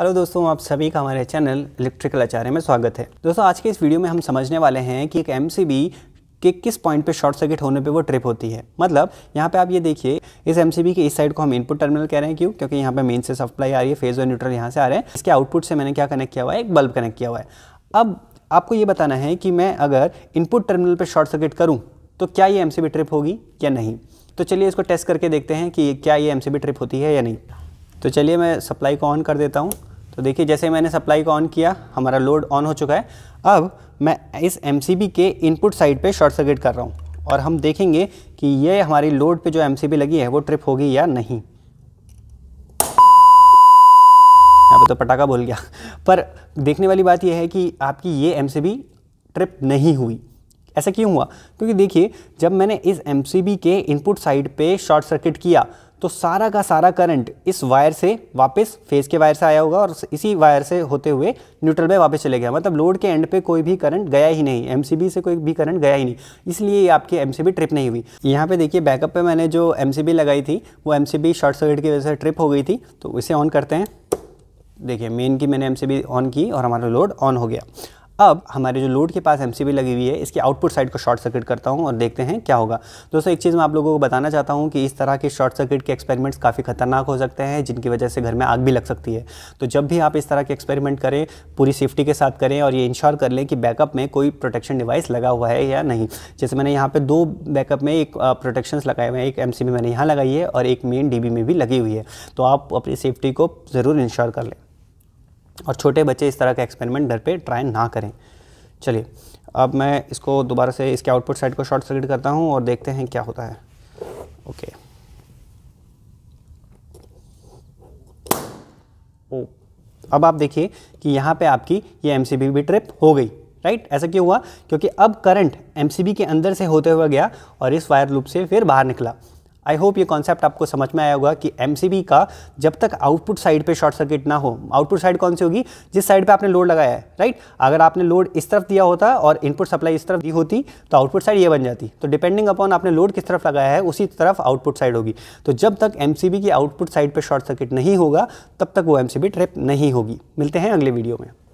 Hello दोस्तों आप सभी का हमारे चैनल इलेक्ट्रिकल आचार्य में स्वागत है दोस्तों आज के इस वीडियो में हम समझने वाले हैं कि एक एम कि किस पॉइंट पे शॉर्ट सर्किट होने पे वो ट्रिप होती है मतलब यहाँ पे आप ये देखिए इस एम के इस साइड को हम इनपुट टर्मिनल कह रहे हैं क्यों क्योंकि यहाँ पे मेन से सप्लाई आ रही है फेज और न्यूट्रल यहाँ से आ रहे हैं इसके आउटपुट से मैंने क्या कनेक्ट किया हुआ है एक बल्ब कनेक्ट किया हुआ है अब आपको ये बताना है कि मैं अगर इनपुट टर्मिनल पर शॉर्ट सर्किट करूँ तो क्या ये एम ट्रिप होगी या नहीं तो चलिए इसको टेस्ट करके देखते हैं कि क्या ये एम ट्रिप होती है या नहीं तो चलिए मैं सप्लाई को ऑन कर देता हूँ तो देखिए जैसे मैंने सप्लाई को ऑन किया हमारा लोड ऑन हो चुका है अब मैं इस एम के इनपुट साइड पर शॉर्ट सर्किट कर रहा हूँ और हम देखेंगे कि ये हमारी लोड पे जो एम लगी है वो ट्रिप होगी या नहीं यहाँ पे तो पटाखा बोल गया पर देखने वाली बात यह है कि आपकी ये एम ट्रिप नहीं हुई ऐसा क्यों हुआ क्योंकि देखिए जब मैंने इस एम के इनपुट साइड पे शॉर्ट सर्किट किया तो सारा का सारा करंट इस वायर से वापस फेज के वायर से आया होगा और इसी वायर से होते हुए न्यूट्रल में वापस चले गया मतलब लोड के एंड पे कोई भी करंट गया ही नहीं एमसीबी से कोई भी करंट गया ही नहीं इसलिए ये आपकी एमसीबी ट्रिप नहीं हुई यहाँ पे देखिए बैकअप पे मैंने जो एमसीबी लगाई थी वो एम शॉर्ट सर्किट की वजह से ट्रिप हो गई थी तो इसे ऑन करते हैं देखिए मेन की मैंने एम ऑन की और हमारा लोड ऑन हो गया अब हमारे जो लोड के पास एम लगी हुई है इसकी आउटपुट साइड को शॉर्ट सर्किट करता हूँ और देखते हैं क्या होगा दोस्तों एक चीज़ मैं आप लोगों को बताना चाहता हूँ कि इस तरह के शॉर्ट सर्किट के एक्सपेरिमेंट्स काफ़ी खतरनाक हो सकते हैं जिनकी वजह से घर में आग भी लग सकती है तो जब भी आप इस तरह के एक्सपेरिमेंट करें पूरी सेफ्टी के साथ करें और ये इंश्योर कर लें कि बैकअप में कोई प्रोटेक्शन डिवाइस लगा हुआ है या नहीं जैसे मैंने यहाँ पर दो बैकअप में एक प्रोटेक्शन लगाए हुए हैं एक एम मैंने यहाँ लगाई है और एक मेन डी में भी लगी हुई है तो आप अपनी सेफ्टी को ज़रूर इंश्योर कर लें और छोटे बच्चे इस तरह का एक्सपेरिमेंट डर पे ट्राई ना करें चलिए अब मैं इसको दोबारा से इसके आउटपुट साइड को शॉर्ट सर्किट करता हूँ और देखते हैं क्या होता है ओके ओ oh. अब आप देखिए कि यहाँ पे आपकी ये एम सी भी ट्रिप हो गई राइट ऐसा क्यों हुआ क्योंकि अब करंट एम के अंदर से होते हुए गया और इस वायर लूप से फिर बाहर निकला आई होप ये कॉन्सेप्ट आपको समझ में आया होगा कि एम का जब तक आउटपुट साइड पे शॉर्ट सर्किट ना हो आउटपुट साइड कौन सी होगी जिस साइड पे आपने लोड लगाया है राइट अगर आपने लोड इस तरफ दिया होता और इनपुट सप्लाई इस तरफ दी होती तो आउटपुट साइड ये बन जाती तो डिपेंडिंग अपॉन आपने लोड किस तरफ लगाया है उसी तरफ आउटपुट साइड होगी तो जब तक एम की आउटपुट साइड पर शॉर्ट सर्किट नहीं होगा तब तक वो एम ट्रिप नहीं होगी मिलते हैं अगले वीडियो में